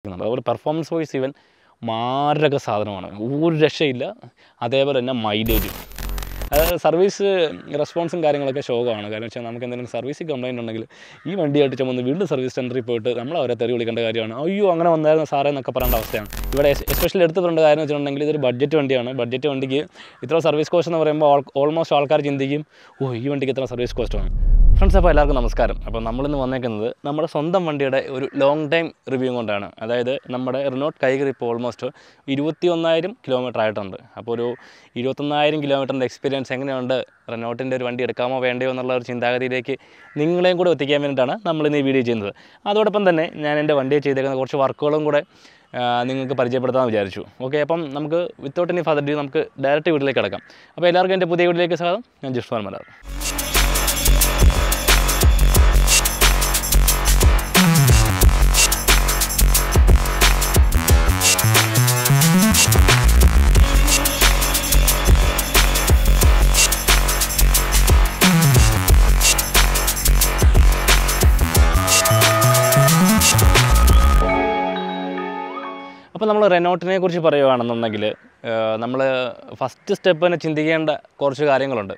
ചെയ്യുന്നുണ്ട് അതുപോലെ performance wise ഇവൻ മാരക സാധനമാണ് ഒരു രക്ഷയില്ല അതേപോലെ തന്നെ മൈലേജും അതായത് സർവീസ് റെസ്പോൺസും കാര്യങ്ങളൊക്കെ ശോകമാണ് കാരണം വെച്ചാൽ നമുക്ക് എന്തെങ്കിലും സർവീസ് കംപ്ലയിൻ്റ് ഉണ്ടെങ്കിൽ ഈ വണ്ടിയായിട്ട് ചുമന്ന് വീണ്ടും സർവീസ് സെൻറ്ററിൽ പോയിട്ട് നമ്മൾ അവരെ തെറി വിളിക്കേണ്ട കാര്യമാണ് അയ്യോ അങ്ങനെ വന്നായിരുന്നു സാറേ എന്നൊക്കെ പറയേണ്ട അവസ്ഥയാണ് ഇവിടെ എസ്പെഷ്യലി എടുത്ത് പറയേണ്ട കാര്യം വെച്ചിട്ടുണ്ടെങ്കിൽ ഇതൊരു ബഡ്ജറ്റ് വണ്ടിയാണ് ബഡ്ജറ്റ് വണ്ടിക്ക് ഇത്ര സർവീസ് കോസ്റ്റ് എന്ന് പറയുമ്പോൾ ഓൾമോസ്റ്റ് ആൾക്കാർ ചിന്തിക്കും ഓ ഈ വണ്ടിക്ക് ഇത്ര സർവീസ് കോസ്റ്റാണ് ഫ്രണ്ട്സ് അപ്പോൾ എല്ലാവർക്കും നമസ്കാരം അപ്പോൾ നമ്മളിന്ന് വന്നേക്കുന്നത് നമ്മുടെ സ്വന്തം വണ്ടിയുടെ ഒരു ലോങ് ടൈം റിവ്യൂ കൊണ്ടാണ് അതായത് നമ്മുടെ റിനോട്ട് കൈകർ ഇപ്പോൾ ഓൾമോസ്റ്റ് ഇരുപത്തി ഒന്നായിരം കിലോമീറ്റർ ആയിട്ടുണ്ട് അപ്പോൾ ഒരു ഇരുപത്തൊന്നായിരം കിലോമീറ്ററിൻ്റെ എക്സ്പീരിയൻസ് എങ്ങനെയുണ്ട് റിനോട്ടിൻ്റെ ഒരു വണ്ടി എടുക്കാമോ വേണ്ടയോ എന്നുള്ള ഒരു ചിന്താഗതിയിലേക്ക് നിങ്ങളെയും കൂടെ എത്തിക്കാൻ വേണ്ടിയിട്ടാണ് നമ്മളിന്ന് ഈ വീഡിയോ ചെയ്യുന്നത് അതോടൊപ്പം തന്നെ ഞാൻ എൻ്റെ വണ്ടിയിൽ ചെയ്തേക്കുന്ന കുറച്ച് വർക്കുകളും കൂടെ നിങ്ങൾക്ക് പരിചയപ്പെടുത്താമെന്ന് വിചാരിച്ചു ഓക്കെ അപ്പം നമുക്ക് വിത്തൗട്ട് എനി ഫാദർ ഡ്യൂ നമുക്ക് ഡയറക്റ്റ് വീട്ടിലേക്ക് കിടക്കാം അപ്പോൾ എല്ലാവർക്കും എൻ്റെ പുതിയ വീട്ടിലേക്ക് സ്വാഗതം ഞാൻ ജിഷ്ണു മലയാളം അപ്പോൾ നമ്മൾ റെനോട്ടിനെ കുറിച്ച് പറയുകയാണെന്നുണ്ടെങ്കിൽ നമ്മൾ ഫസ്റ്റ് സ്റ്റെപ്പ് തന്നെ ചിന്തിക്കേണ്ട കുറച്ച് കാര്യങ്ങളുണ്ട്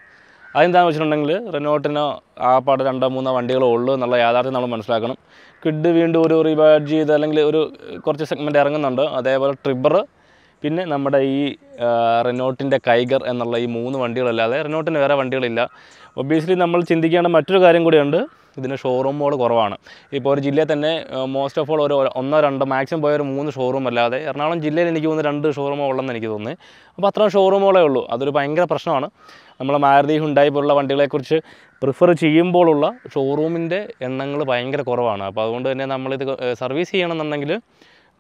അതെന്താണെന്ന് വെച്ചിട്ടുണ്ടെങ്കിൽ റെനോട്ടിനോ ആ പാട് രണ്ടോ മൂന്നോ വണ്ടികളോ ഉള്ളൂ എന്നുള്ള യാഥാർത്ഥ്യം നമ്മൾ മനസ്സിലാക്കണം കിഡ് വീണ്ടും ഒരു റീബാഡ് ചെയ്ത് അല്ലെങ്കിൽ ഒരു കുറച്ച് സെഗ്മെൻറ്റ് ഇറങ്ങുന്നുണ്ട് അതേപോലെ ട്രിബർ പിന്നെ നമ്മുടെ ഈ റെനോട്ടിൻ്റെ കൈഗർ എന്നുള്ള ഈ മൂന്ന് വണ്ടികളല്ലാതെ റെനോട്ടിന് വേറെ വണ്ടികളില്ല ഒബിയസ്ലി നമ്മൾ ചിന്തിക്കേണ്ട മറ്റൊരു കാര്യം കൂടിയുണ്ട് ഇതിന് ഷോറൂമുകൾ കുറവാണ് ഇപ്പോൾ ഒരു ജില്ലയിൽ തന്നെ മോസ്റ്റ് ഓഫ് ഓൾ ഒരു ഒന്നോ രണ്ടോ മാക്സിമം പോയ ഒരു മൂന്ന് ഷോറൂം അല്ലാതെ എറണാകുളം ജില്ലയിൽ എനിക്ക് തോന്നുന്നു രണ്ട് ഷോറൂമോ ഉള്ളതെന്ന് എനിക്ക് തോന്നുന്നു അപ്പോൾ അത്ര ഷോറൂമുകളേ ഉള്ളൂ അതൊരു ഭയങ്കര പ്രശ്നമാണ് നമ്മൾ മാരുതി ഹുണ്ടായി പോലുള്ള വണ്ടികളെക്കുറിച്ച് പ്രിഫർ ചെയ്യുമ്പോഴുള്ള ഷോറൂമിൻ്റെ എണ്ണങ്ങൾ ഭയങ്കര കുറവാണ് അപ്പോൾ അതുകൊണ്ട് തന്നെ നമ്മളിത് സർവീസ് ചെയ്യണമെന്നുണ്ടെങ്കിൽ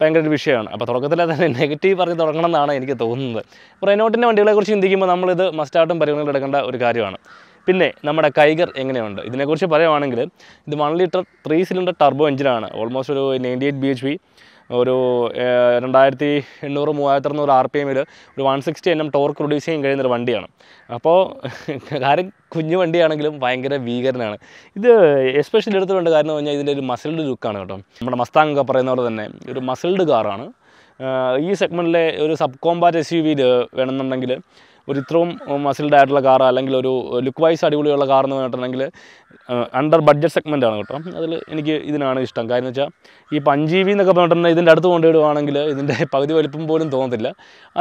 ഭയങ്കര ഒരു വിഷയമാണ് അപ്പോൾ തുടക്കത്തിൽ തന്നെ നെഗറ്റീവ് പറഞ്ഞ് തുടങ്ങണം എന്നാണ് എനിക്ക് തോന്നുന്നത് അപ്പോൾ റെനോട്ടിൻ്റെ വണ്ടികളെക്കുറിച്ച് ചിന്തിക്കുമ്പോൾ നമ്മളിത് മസ്റ്റായിട്ടും പരിഗണനയിലെടുക്കേണ്ട ഒരു കാര്യമാണ് പിന്നെ നമ്മുടെ കൈഗർ എങ്ങനെയുണ്ട് ഇതിനെക്കുറിച്ച് പറയുവാണെങ്കിൽ ഇത് one litre three cylinder turbo എഞ്ചിനാണ് ഓൾമോസ്റ്റ് ഒരു ninety eight B H P ഒരു രണ്ടായിരത്തി എണ്ണൂറ് മൂവായിരത്തി അറുന്നൂറ് ആർ പി എമ്മിൽ ഒരു one sixty N M torque produce ചെയ്യാൻ കഴിയുന്നൊരു വണ്ടിയാണ് അപ്പോൾ കാര്യം കുഞ്ഞു വണ്ടിയാണെങ്കിലും ഭയങ്കര ഭീകരനാണ് ഇത് എസ്പെഷ്യലി എടുത്തുകൊണ്ട് കാരണം പറഞ്ഞാൽ ഇതിൻ്റെ ഒരു മസിൽഡ് ലുക്കാണ് കേട്ടോ നമ്മുടെ മസ്താങ് ഒക്കെ പറയുന്ന പോലെ തന്നെ ഒരു മസിൽഡ് കാറാണ് ഈ സെഗ്മെൻറ്റിലെ ഒരു സബ് കോമ്പാറ്റ് എസ് യു വിയിൽ വേണമെന്നുണ്ടെങ്കിൽ ഒരു ഇത്രയും മസിൽഡ് ആയിട്ടുള്ള കാർ അല്ലെങ്കിൽ ഒരു ലുക്ക് വൈസ് അടിപൊളിയുള്ള കാർ എന്ന് പറഞ്ഞിട്ടുണ്ടെങ്കിൽ അണ്ടർ ബഡ്ജറ്റ് സെഗ്മെൻ്റ് ആണ് കേട്ടോ അതിൽ എനിക്ക് ഇതിനാണ് ഇഷ്ടം കാര്യം വെച്ചാൽ ഈ വി എന്നൊക്കെ പറഞ്ഞിട്ടുണ്ടെങ്കിൽ ഇതിൻ്റെ അടുത്ത് കൊണ്ടുവിടുവാണെങ്കിൽ ഇതിൻ്റെ പകുതി വലിപ്പം പോലും തോന്നത്തില്ല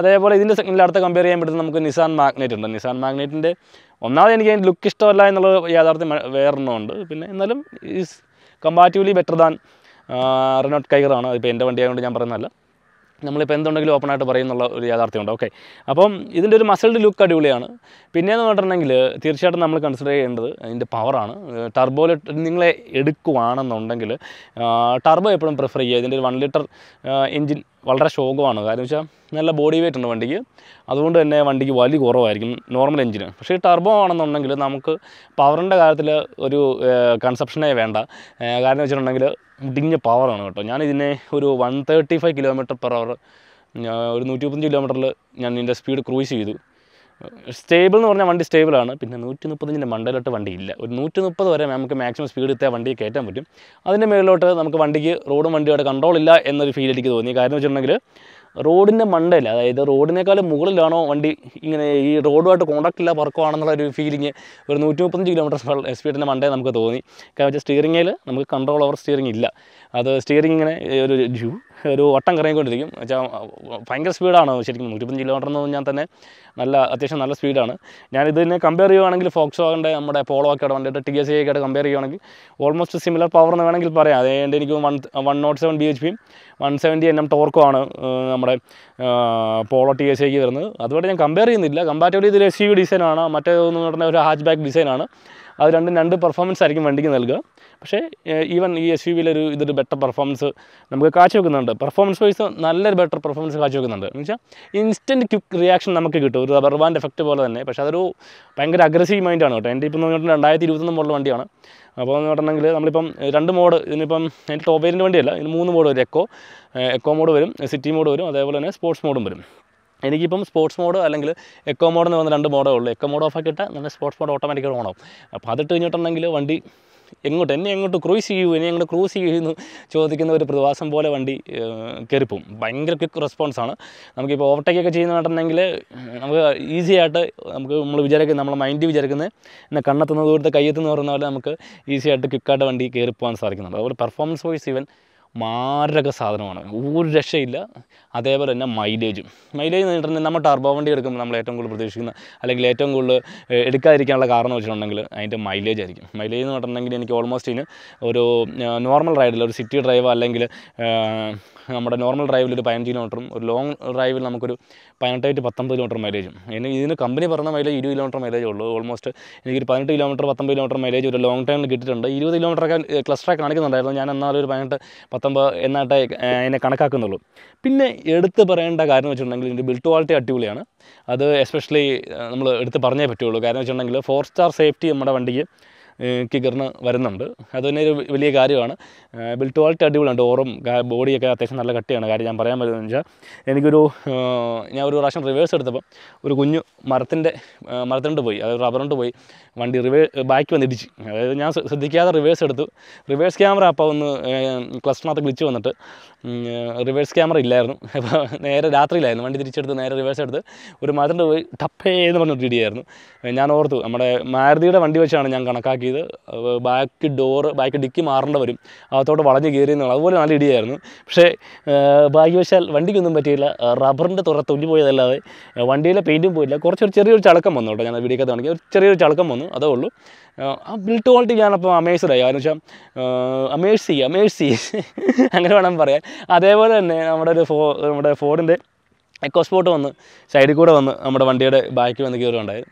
അതേപോലെ ഇതിൻ്റെ സെഗ്മെൻറ്റിൽ അടുത്ത് കമ്പയർ ചെയ്യാൻ പറ്റുന്ന നമുക്ക് നിസാൻ മാഗ്നേറ്റ് ഉണ്ട് നിസാൻ മാഗ്നേറ്റിൻ്റെ ഒന്നാമത് എനിക്ക് അതിൻ്റെ ലുക്ക് ഇഷ്ടമല്ല എന്നുള്ള യാഥാർത്ഥ്യം വേറൊരെണ്ണമുണ്ട് പിന്നെ എന്നാലും is comparatively better than Renault കൈകറാണ് അതിപ്പോൾ എൻ്റെ വണ്ടിയായതുകൊണ്ട് ഞാൻ പറയുന്നതല്ല നമ്മളിപ്പോൾ എന്തുണ്ടെങ്കിലും ഓപ്പൺ ആയിട്ട് പറയുന്നുള്ള ഒരു യാഥാർത്ഥ്യമുണ്ട് ഓക്കെ അപ്പം ഇതിൻ്റെ ഒരു മസിൽഡ് ലുക്ക് അടിപൊളിയാണ് പിന്നെയെന്ന് പറഞ്ഞിട്ടുണ്ടെങ്കിൽ തീർച്ചയായിട്ടും നമ്മൾ കൺസിഡർ ചെയ്യേണ്ടത് ഇതിൻ്റെ പവറാണ് ടർബോയിൽ നിങ്ങളെ എടുക്കുവാണെന്നുണ്ടെങ്കിൽ ടർബോ എപ്പോഴും പ്രിഫർ ചെയ്യുക ഇതിൻ്റെ ഒരു വൺ ലിറ്റർ എൻജിൻ വളരെ ശോകമാണ് കാരണം വെച്ചാൽ നല്ല ബോഡി വെയിറ്റ് ഉണ്ട് വണ്ടിക്ക് അതുകൊണ്ട് തന്നെ വണ്ടിക്ക് വലിയ കുറവായിരിക്കും നോർമൽ എഞ്ചിന് പക്ഷേ ടർബോ ആണെന്നുണ്ടെങ്കിൽ നമുക്ക് പവറിൻ്റെ കാര്യത്തിൽ ഒരു കൺസെപ്ഷനേ വേണ്ട കാരണം വെച്ചിട്ടുണ്ടെങ്കിൽ ഇടിഞ്ഞ പവറാണ് കേട്ടോ ഞാനിതിനെ ഒരു one thirty five kilometre per hour ഒരു നൂറ്റി മുപ്പത്തഞ്ച് കിലോമീറ്ററിൽ ഞാൻ ഇതിൻ്റെ സ്പീഡ് ക്രൂസ് ചെയ്തു സ്റ്റേബിൾ എന്ന് പറഞ്ഞാൽ വണ്ടി സ്റ്റേബിളാണ് പിന്നെ നൂറ്റി മുപ്പത്തഞ്ചിൻ്റെ മണ്ടയിലോട്ട് ഇല്ല ഒരു നൂറ്റി മുപ്പത് വരെ നമുക്ക് മാക്സിമം സ്പീഡ് എത്തിയാൽ വണ്ടി കയറ്റാൻ പറ്റും അതിൻ്റെ മേളിലോട്ട് നമുക്ക് വണ്ടിക്ക് റോഡും വണ്ടിയോടെ കൺട്രോൾ ഇല്ല എന്നൊരു ഫീൽ എനിക്ക് തോന്നി കാരണം വെച്ചിട്ടുണ്ടെങ്കിൽ റോഡിൻ്റെ മണ്ടയിൽ അതായത് റോഡിനേക്കാളും മുകളിലാണോ വണ്ടി ഇങ്ങനെ ഈ റോഡുമായിട്ട് കോൺടാക്റ്റ് ഇല്ല പറക്കുവാണെന്നുള്ള ഒരു ഫീലിംഗ് ഒരു നൂറ്റി മുപ്പത്തഞ്ച് കിലോമീറ്റർ സ്പീഡിൻ്റെ മണ്ടേ നമുക്ക് തോന്നി കാരണം വെച്ചാൽ സ്റ്റിയറിങ്ങിൽ നമുക്ക് കൺട്രോൾ ഓവർ സ്റ്റിയറിംഗ് ഇല്ല അത് സ്റ്റിയറിംഗ് ഇങ്ങനെ ഒരു ജൂ ഒരു വട്ടം കറങ്ങിക്കൊണ്ടിരിക്കും വെച്ചാൽ ഭയങ്കര സ്പീഡാണ് ശരിക്കും നൂറ്റിപ്പത് കിലോമീറ്റർ എന്ന് പറഞ്ഞാൽ തന്നെ നല്ല അത്യാവശ്യം നല്ല സ്പീഡാണ് ഞാൻ ഇതിനെ കമ്പയർ ചെയ്യുകയാണെങ്കിൽ ഫോക്സ് വാഗൻ്റെ നമ്മുടെ പോളോ ഒക്കെയുടെ വണ്ടിയുടെ ടി എസ് ഒക്കെ കമ്പയർ ചെയ്യുകയാണെങ്കിൽ ഓൾമോസ്റ്റ് സിമിലർ പവർ എന്ന് വേണമെങ്കിൽ പറയാം അതുകൊണ്ട് എനിക്ക് one one nought seven B H പിയും വൺ സെവൻറ്റി എൻ എം ടോർക്കും ആണ് നമ്മുടെ പോളോ ടി എസ് ഐക്ക് വരുന്നത് അതുപോലെ ഞാൻ കമ്പയർ ചെയ്യുന്നില്ല കമ്പാറ്റബിളി ഇതിൽ എസ് യു ഡിസൈനാണ് മറ്റേതെന്ന് പറഞ്ഞാൽ ഒരു ഹാച്ച് ബാക്ക് ഡിസൈനാണ് അത് രണ്ടും രണ്ട് പെർഫോമൻസ് ആയിരിക്കും വണ്ടിക്ക് നൽകുക പക്ഷേ ഈവൻ ഈ എസ് യു വിയിലൊരു ഇതൊരു ബെറ്റർ പെർഫോമൻസ് നമുക്ക് കാഴ്ചവെക്കുന്നുണ്ട് പെർഫോമൻസ് വൈസ് നല്ലൊരു ബെറ്റർ പെർഫോമൻസ് കാഴ്ചവെക്കുന്നുണ്ട് എന്ന് വെച്ചാൽ ഇൻസ്റ്റൻറ്റ് ക്വിക്ക് റിയാക്ഷൻ നമുക്ക് കിട്ടും ഒരു റബ്ബർ എഫക്റ്റ് പോലെ തന്നെ പക്ഷേ അതൊരു ഭയങ്കര അഗ്രസീവ് മൈൻഡാണ് കേട്ടോ എൻ്റെ ഇപ്പം പറഞ്ഞാൽ രണ്ടായിരത്തി ഇരുപത്തൊന്ന് മോഡൽ വണ്ടിയാണ് അപ്പോൾ എന്ന് പറഞ്ഞിട്ടുണ്ടെങ്കിൽ നമ്മളിപ്പം രണ്ട് മോഡ് ഇതിനിപ്പം എൻ്റെ ടോപ്പ് വേരിൻ്റെ വണ്ടിയല്ല ഇതിന് മൂന്ന് മോഡ് വരും എക്കോ എക്കോ മോഡ് വരും സിറ്റി മോഡ് വരും അതേപോലെ തന്നെ സ്പോർട്സ് മോഡും വരും എനിക്കിപ്പം സ്പോർട്സ് മോഡ് അല്ലെങ്കിൽ എക്കോ മോഡ് എന്ന് പറഞ്ഞ രണ്ട് മോഡേ ഉള്ളൂ എക്കോ മോഡ് ഓഫാക്കി ഇട്ടാൽ നല്ല സ്പോർട്സ് മോഡ് ഓട്ടോമാറ്റിക്കായിട്ട് ഓണാവും അപ്പോൾ അതിട്ട് കഴിഞ്ഞിട്ടുണ്ടെങ്കിൽ വണ്ടി എങ്ങോട്ട് എന്നെ എങ്ങോട്ട് ക്രൂസ് ചെയ്യൂ എന്നെ എങ്ങോട്ട് ക്രൂസ് ചെയ്യുമെന്ന് ചോദിക്കുന്ന ഒരു പ്രതിഭാസം പോലെ വണ്ടി കയറിപ്പോവും ഭയങ്കര ക്വിക്ക് റെസ്പോൺസാണ് നമുക്കിപ്പോൾ ഓവർടേക്കൊക്കെ ചെയ്യുന്നതാണെന്നുണ്ടെങ്കിൽ നമുക്ക് ഈസി ആയിട്ട് നമുക്ക് നമ്മൾ വിചാരിക്കുന്ന നമ്മൾ മൈൻഡ് വിചാരിക്കുന്നത് എന്നാൽ കണ്ണെത്തുന്ന ദൂരത്തെ കയ്യെത്തുന്ന പറയുന്ന പോലെ നമുക്ക് ഈസി ആയിട്ട് ക്വിക്കായിട്ട് വണ്ടി കയറി പോകാൻ സാധിക്കുന്നുണ്ട് അതുപോലെ പെർഫോമൻസ് വൈസ് ഈവൻ മാരക സാധനമാണ് ഒരു രക്ഷയില്ല അതേപോലെ തന്നെ മൈലേജും മൈലേജ് നീട്ടുന്നത് നമ്മൾ ടർബോ വണ്ടി എടുക്കുമ്പോൾ നമ്മൾ ഏറ്റവും കൂടുതൽ പ്രതീക്ഷിക്കുന്ന അല്ലെങ്കിൽ ഏറ്റവും കൂടുതൽ എടുക്കാതിരിക്കാനുള്ള കാരണം വെച്ചിട്ടുണ്ടെങ്കിൽ അതിൻ്റെ മൈലേജ് ആയിരിക്കും മൈലേജ് എന്ന് പറഞ്ഞിട്ടുണ്ടെങ്കിൽ എനിക്ക് ഓൾമോസ്റ്റ് ഇതിന് ഒരു നോർമൽ റൈഡിൽ ഒരു സിറ്റി ഡ്രൈവ് അല്ലെങ്കിൽ നമ്മുടെ നോർമൽ ഡ്രൈവിൽ ഒരു പതിനഞ്ച് കിലോമീറ്ററും ഒരു ലോങ് ഡ്രൈവിൽ നമുക്കൊരു പതിനെട്ടായിട്ട് പത്തൊമ്പത് കിലോമീറ്റർ മൈലേജും ഇനി ഇതിന് കമ്പനി പറഞ്ഞ മൈലേജ് ഇരുപത് കിലോമീറ്റർ മൈലേജ് ഉള്ളൂ ഓൾമോസ്റ്റ് എനിക്കൊരു പതിനെട്ട് കിലോമീറ്റർ പത്തൊമ്പത് കിലോമീറ്റർ മൈലേജ് ഒരു ലോങ് ടൈമിൽ കിട്ടിയിട്ടുണ്ട് ഇരുപത് കിലോമീറ്ററൊക്കെ ക്ലസ്റ്ററൊക്കെ കാണിക്കുന്നുണ്ടായിരുന്നു ഞാൻ എന്നാലും ഒരു പതിനെട്ട് പത്തൊമ്പത് എന്നാട്ടേ അതിനെ കണക്കാക്കുന്നുള്ളൂ പിന്നെ എടുത്ത് പറയേണ്ട കാര്യം വെച്ചിട്ടുണ്ടെങ്കിൽ ഇതിൻ്റെ ബിൽഡ് ക്വാളിറ്റി അടിപൊളിയാണ് അത് എസ്പെഷ്യലി നമ്മൾ എടുത്ത് പറഞ്ഞേ പറ്റുള്ളൂ കാരണം വെച്ചിട്ടുണ്ടെങ്കിൽ ഫോർ സ്റ്റാർ സേഫ്റ്റി നമ്മുടെ വണ്ടിക്ക് കിഗറിന് വരുന്നുണ്ട് അത് തന്നെ ഒരു വലിയ കാര്യമാണ് ബിൽറ്റ് ക്വാളിറ്റി അടിപൊളിയുണ്ട് ഓറും ബോഡിയൊക്കെ അത്യാവശ്യം നല്ല കട്ടിയാണ് കാര്യം ഞാൻ പറയാൻ പറ്റുന്നത് വെച്ചാൽ എനിക്കൊരു ഞാൻ ഒരു പ്രാവശ്യം റിവേഴ്സ് എടുത്തപ്പോൾ ഒരു കുഞ്ഞു മരത്തിൻ്റെ മരത്തിനോട് പോയി അതായത് റബ്ബറിനോട് പോയി വണ്ടി റിവേ ബാക്ക് വന്ന് ഇടിച്ച് അതായത് ഞാൻ ശ്രദ്ധിക്കാതെ റിവേഴ്സ് എടുത്തു റിവേഴ്സ് ക്യാമറ അപ്പോൾ ഒന്ന് ക്ലസ്റ്ററിനകത്ത് ഗ്ലിച്ച് വന്നിട്ട് റിവേഴ്സ് ക്യാമറ ഇല്ലായിരുന്നു അപ്പോൾ നേരെ രാത്രിയിലായിരുന്നു വണ്ടി തിരിച്ചെടുത്ത് നേരെ റിവേഴ്സ് എടുത്ത് ഒരു മരത്തിൻ്റെ പോയി ടപ്പേ എന്ന് പറഞ്ഞൊരു ഇടിയായിരുന്നു ഞാൻ ഓർത്തു നമ്മുടെ മാരുതിയുടെ വണ്ടി വെച്ചാണ് ഞാൻ കണക്കാക്കിയത് ബാക്ക് ഡോറ് ബാക്ക് ഡിക്കി മാറേണ്ട വരും അകത്തോട്ട് വളഞ്ഞ് കയറിയെന്നുള്ള അതുപോലെ നല്ല ഇടിയായിരുന്നു പക്ഷേ ഭാഗ്യവശാൽ വണ്ടിക്കൊന്നും പറ്റിയില്ല റബ്ബറിൻ്റെ തുറ തുല്ലി പോയതല്ലാതെ വണ്ടിയിലെ പെയിൻറ്റും പോയില്ല കുറച്ചൊരു ചെറിയൊരു ചളക്കം വന്നു കേട്ടോ ഞാൻ വീഡിയോ കാണിക്കുക ഒരു ചെറിയൊരു ചളക്കം വന്നു അതേ ഉള്ളൂ ആ ബിൽഡ് ക്വാളിറ്റി ഞാനപ്പോൾ ആയി കാരണം വെച്ചാൽ അമേഴ്സി അമേഴ്സി അങ്ങനെ വേണം പറയാൻ അതേപോലെ തന്നെ നമ്മുടെ ഒരു ഫോ നമ്മുടെ ഫോണിൻ്റെ എക്കോ സ്പോട്ട് വന്ന് സൈഡിൽ കൂടെ വന്ന് നമ്മുടെ വണ്ടിയുടെ ബാക്കിൽ വന്ന്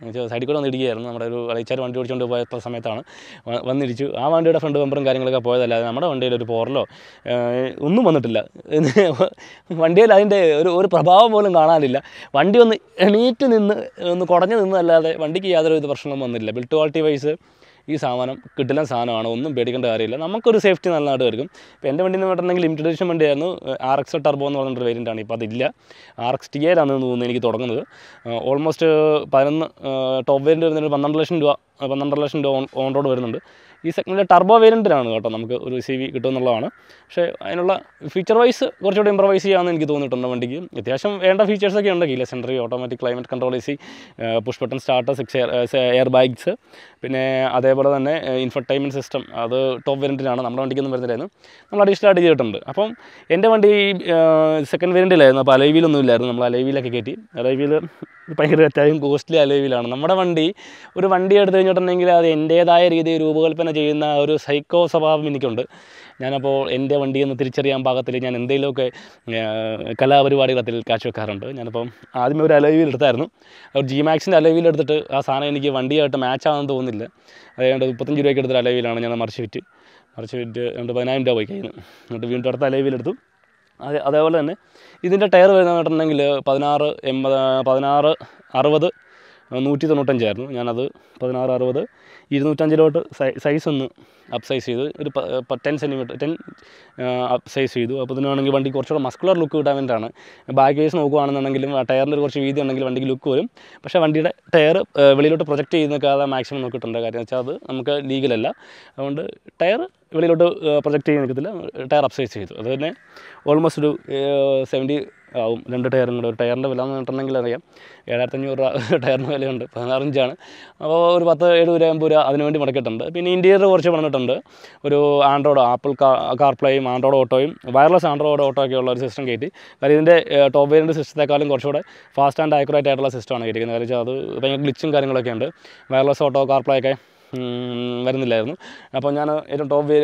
വെച്ചാൽ സൈഡിൽ കൂടെ വന്ന് ഇടിക്കുകയായിരുന്നു നമ്മുടെ ഒരു അളിച്ചാർ വണ്ടി ഓടിച്ചുകൊണ്ട് പോയ സമയത്താണ് വന്നിരിച്ചു ആ വണ്ടിയുടെ ഫ്രണ്ട് ബമ്പറും കാര്യങ്ങളൊക്കെ പോയതല്ലാതെ നമ്മുടെ വണ്ടിയിൽ ഒരു പോറലോ ഒന്നും വന്നിട്ടില്ല വണ്ടിയിൽ അതിൻ്റെ ഒരു ഒരു പ്രഭാവം പോലും കാണാനില്ല വണ്ടി ഒന്ന് എണീറ്റ് നിന്ന് ഒന്ന് കുടഞ്ഞു നിന്നല്ലാതെ വണ്ടിക്ക് യാതൊരു പ്രശ്നവും വന്നില്ല ബിൽറ്റ് ക്വാളിറ്റി വൈസ് ഈ സാധനം കിട്ടുന്ന സാധനമാണ് ഒന്നും പേടിക്കേണ്ട കാര്യമില്ല നമുക്കൊരു സേഫ്റ്റി നല്ലതായിട്ട് വരും ഇപ്പോൾ എൻ്റെ വണ്ടി എന്ന് പറഞ്ഞിട്ടുണ്ടെങ്കിൽ ലിമിറ്റഡ് എഡിഷൻ വണ്ടിയായിരുന്നു ആർ എക്സ് ടർബോ എന്ന് പറഞ്ഞൊരു വേരിയൻ്റാണ് ഇപ്പോൾ അതില്ല ആർ എക്സ് ടി എയിലാണെന്ന് തോന്നുന്നു എനിക്ക് തുടങ്ങുന്നത് ഓൾമോസ്റ്റ് പതിനൊന്ന് ടോപ്പ് വേരിൻ്റെ വരുന്നൊരു പന്ത്രണ്ട് ലക്ഷം രൂപ പന്ത്രണ്ട് ലക്ഷം രൂപ ഓൺ റോഡ് വരുന്നുണ്ട് ഈ സെഗ്മെൻറ്റിൽ ടർബോ വേരിയൻറ്റിലാണ് കേട്ടോ നമുക്ക് ഒരു സി വി കിട്ടുമെന്നുള്ളതാണ് പക്ഷേ അതിനുള്ള ഫീച്ചർ വൈസ് കുറച്ചുകൂടി ഇമ്പ്രവൈസ് ചെയ്യാമെന്ന് എനിക്ക് തോന്നിയിട്ടുണ്ട് വണ്ടിക്ക് അത്യാവശ്യം വേണ്ട ഫീച്ചേഴ്സൊക്കെ ഉണ്ട് സെൻട്രി automatic climate control A C push button starter six air air bags പിന്നെ അതേപോലെ തന്നെ ഇൻഫർടൈൻമെൻറ്റ് സിസ്റ്റം അത് ടോപ്പ് വേരിയൻറ്റിലാണ് നമ്മുടെ വണ്ടിക്കൊന്നും വരുന്നില്ലായിരുന്നു നമ്മൾ അഡീഷണൽ ആഡ് ചെയ്തിട്ടുണ്ട് അപ്പം എൻ്റെ വണ്ടി സെക്കൻഡ് വേരിയൻറ്റിലായിരുന്നു അപ്പോൾ അലൈവിയിലൊന്നും ഇല്ലായിരുന്നു നമ്മൾ അലൈവിയിലൊക്കെ കയറ്റി അലൈവിയിൽ ഭയങ്കര അത്യാവശ്യം കോസ്റ്റ്ലി അലോയിലാണ് നമ്മുടെ വണ്ടി ഒരു വണ്ടി എടുത്തു കഴിഞ്ഞിട്ടുണ്ടെങ്കിൽ അത് എൻ്റേതായ രീതിയിൽ രൂപകൽപ്പന ചെയ്യുന്ന ഒരു സൈക്കോ സ്വഭാവം എനിക്കുണ്ട് ഞാനപ്പോൾ എൻ്റെ വണ്ടിയെന്ന് തിരിച്ചറിയാൻ പാകത്തിൽ ഞാൻ എന്തെങ്കിലുമൊക്കെ കലാപരിപാടികളത്തിൽ കാശ് വെക്കാറുണ്ട് ഞാനിപ്പം ആദ്യമേ ഒരു അലോയിൽ എടുത്തായിരുന്നു ഒരു ജി മാക്സിൻ്റെ അലോയിൽ എടുത്തിട്ട് ആ സാധനം എനിക്ക് വണ്ടിയായിട്ട് മാച്ചാണെന്ന് തോന്നുന്നില്ല അതായത് മുപ്പത്തഞ്ച് രൂപയ്ക്ക് എടുത്തൊരു അലോയിലാണ് ഞാൻ മറിച്ച് വിറ്റ് മറിച്ച് വിറ്റ് രണ്ട് പതിനായിരം രൂപ പോയി കഴിഞ്ഞു എന്നിട്ട് വീണ്ടും അടുത്ത എടുത്തു അതേ അതേപോലെ തന്നെ ഇതിൻ്റെ ടയർ വരുന്നതെന്ന് പറഞ്ഞിട്ടുണ്ടെങ്കിൽ പതിനാറ് എൺപത് പതിനാറ് അറുപത് നൂറ്റി തൊണ്ണൂറ്റഞ്ചായിരുന്നു ഞാനത് പതിനാറ് അറുപത് ഇരുന്നൂറ്റഞ്ചിലോട്ട് സൈസ് ഒന്ന് അപ് സൈസ് ചെയ്ത് ഒരു ten centimetre ten up size ചെയ്തു അപ്പോൾ ഇതിനാണെങ്കിൽ വണ്ടി കുറച്ചുകൂടെ മസ്കുലർ ലുക്ക് കിട്ടാൻ വേണ്ടിയിട്ടാണ് ബാക്ക് വേസ് നോക്കുകയാണെന്നുണ്ടെങ്കിലും ടയറിൻ്റെ ഒരു കുറച്ച് വീതി ഉണ്ടെങ്കിൽ വണ്ടിക്ക് ലുക്ക് വരും പക്ഷേ വണ്ടിയുടെ ടയർ വെളിയിലോട്ട് പ്രൊജക്റ്റ് ചെയ്ത് നിൽക്കാതെ മാക്സിമം നോക്കിയിട്ടുണ്ട് കാര്യം വെച്ചാൽ അത് നമുക്ക് ലീഗലല്ല അതുകൊണ്ട് ടയർ വെളിയിലോട്ട് പ്രൊജക്റ്റ് ചെയ്ത് നിൽക്കത്തില്ല ടയർ അപ്സൈസ് ചെയ്തു അത് തന്നെ ഓൾമോസ്റ്റ് ഒരു സെവൻറ്റി ആവും രണ്ട് ടയറും കൂടെ ഒരു ടയറിൻ്റെ വില എന്ന് പറഞ്ഞിട്ടുണ്ടെങ്കിൽ അറിയാം ഏഴായിരത്തഞ്ഞൂറ് രൂപ ടയറിൻ്റെ വിലയുണ്ട് പതിനാറഞ്ചാണ് അപ്പോൾ ഒരു പത്ത് എഴുപത് അമ്പത് രൂപ അതിന് വേണ്ടി മുടക്കിയിട്ടുണ്ട് പിന്നെ ഇൻറ്റീരിയർ കുറച്ച് പറഞ്ഞിട്ടുണ്ട് ഒരു ആൻഡ്രോയിഡ് ആപ്പിൾ കാർപ്ലേയും ആൻഡ്രോയിഡ് ഓട്ടോയും വയർലെസ് ആൻഡ്രോയിഡ് ഓട്ടോ ഒക്കെ ഉള്ള ഒരു സിസ്റ്റം കയറ്റി കാര്യം ഇതിൻ്റെ ടോപ്പ് വേരിൻ്റെ സിസ്റ്റത്തെക്കാളും കുറച്ചുകൂടെ ഫാസ്റ്റ് ആൻഡ് ആക്യുറേറ്റ് ആയിട്ടുള്ള സിസ്റ്റമാണ് കയറ്റിക്കുന്നത് കാര്യം വെച്ചാൽ അത് ഭയങ്കര ഗ്ലിച്ചും കാര്യങ്ങളൊക്കെ ഉണ്ട് വയർലെസ് ഓട്ടോ കാർപ്ലേ ഒക്കെ വരുന്നില്ലായിരുന്നു അപ്പോൾ ഞാൻ ഏറ്റവും ടോപ്പ്